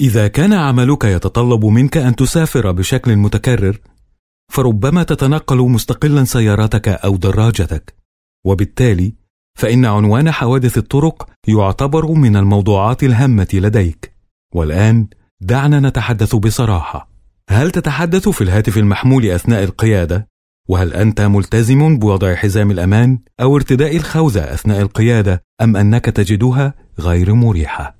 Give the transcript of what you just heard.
إذا كان عملك يتطلب منك أن تسافر بشكل متكرر، فربما تتنقل مستقلا سيارتك أو دراجتك، وبالتالي فإن عنوان حوادث الطرق يعتبر من الموضوعات الهامة لديك. والآن دعنا نتحدث بصراحة. هل تتحدث في الهاتف المحمول أثناء القيادة؟ وهل أنت ملتزم بوضع حزام الأمان أو ارتداء الخوذة أثناء القيادة أم أنك تجدها غير مريحة؟